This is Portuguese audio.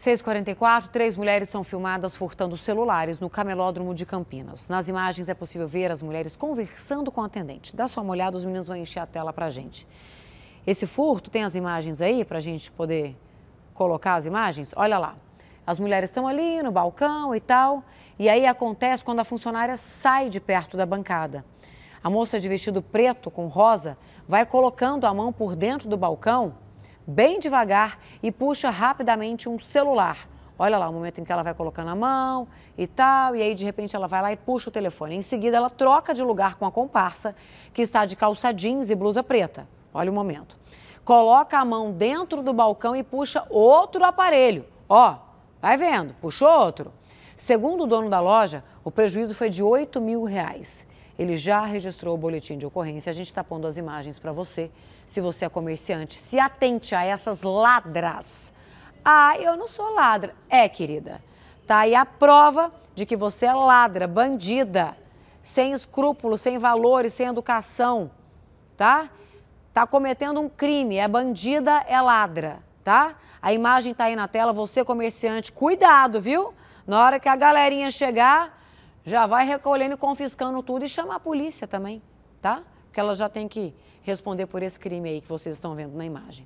6:44. três mulheres são filmadas furtando celulares no camelódromo de Campinas. Nas imagens é possível ver as mulheres conversando com o atendente. Dá só uma olhada, os meninos vão encher a tela para a gente. Esse furto, tem as imagens aí para a gente poder colocar as imagens? Olha lá. As mulheres estão ali no balcão e tal. E aí acontece quando a funcionária sai de perto da bancada. A moça de vestido preto com rosa vai colocando a mão por dentro do balcão bem devagar e puxa rapidamente um celular. Olha lá, o momento em que ela vai colocando a mão e tal, e aí de repente ela vai lá e puxa o telefone. Em seguida, ela troca de lugar com a comparsa, que está de calça jeans e blusa preta. Olha o momento. Coloca a mão dentro do balcão e puxa outro aparelho. Ó, vai vendo, puxou outro. Segundo o dono da loja, o prejuízo foi de 8 mil reais. Ele já registrou o boletim de ocorrência. A gente está pondo as imagens para você. Se você é comerciante, se atente a essas ladras. Ah, eu não sou ladra. É, querida. Tá aí a prova de que você é ladra, bandida, sem escrúpulos, sem valores, sem educação, tá? Tá cometendo um crime, é bandida, é ladra, tá? A imagem tá aí na tela, você comerciante, cuidado, viu? Na hora que a galerinha chegar, já vai recolhendo, confiscando tudo e chama a polícia também, tá? Porque ela já tem que responder por esse crime aí que vocês estão vendo na imagem.